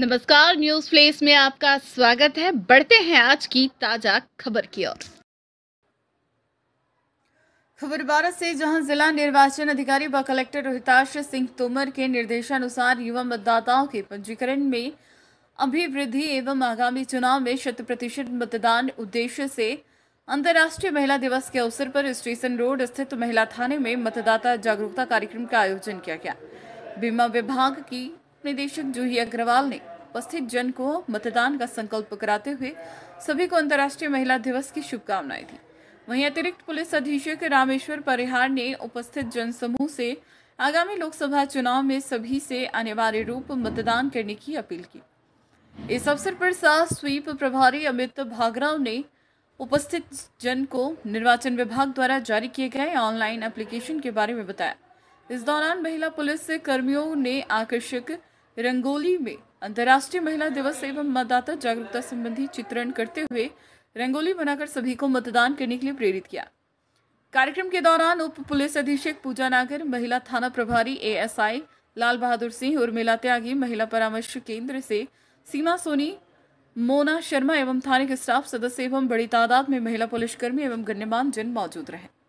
नमस्कार news place में आपका स्वागत है बढ़ते हैं आज की ताजा खबर की ओर खबर भारत से जहां जिला निर्वाचन अधिकारी व कलेक्टर रोहिताश सिंह तोमर के निर्देशानुसार युवा मतदाताओं के पंजीकरण में अभिवृद्धि एवं आगामी चुनाव में शत प्रतिशत मतदान उद्देश्य से अंतर्राष्ट्रीय महिला दिवस के अवसर पर स्टेशन रोड स्थित महिला थाने में मतदाता जागरूकता कार्यक्रम का आयोजन किया गया बीमा विभाग की निदेशक जूही अग्रवाल ने उपस्थित जन को मतदान का संकल्प कराते हुए सभी को अंतर्राष्ट्रीय महिला दिवस की शुभकामनाएं दी वहीं अतिरिक्त पुलिस अधीक्षक रामेश्वर परिहार ने उपस्थित जन समूह से आगामी लोकसभा चुनाव में सभी से अनिवार्य रूप मतदान करने की अपील की इस अवसर पर सास स्वीप प्रभारी अमित भागराव ने उपस्थित जन को निर्वाचन विभाग द्वारा जारी किए गए ऑनलाइन एप्लीकेशन के बारे में बताया इस दौरान महिला पुलिस कर्मियों ने आकर्षक रंगोली में अंतर्राष्ट्रीय महिला दिवस एवं मतदाता जागरूकता संबंधी चित्रण करते हुए रंगोली बनाकर सभी को मतदान करने के लिए प्रेरित किया कार्यक्रम के दौरान उप पुलिस अधीक्षक पूजा नागर महिला थाना प्रभारी एएसआई लाल बहादुर सिंह मेला त्यागी महिला परामर्श केंद्र से सीमा सोनी मोना शर्मा एवं थाने के स्टाफ सदस्य एवं बड़ी तादाद में महिला पुलिसकर्मी एवं गण्यमान जन मौजूद रहे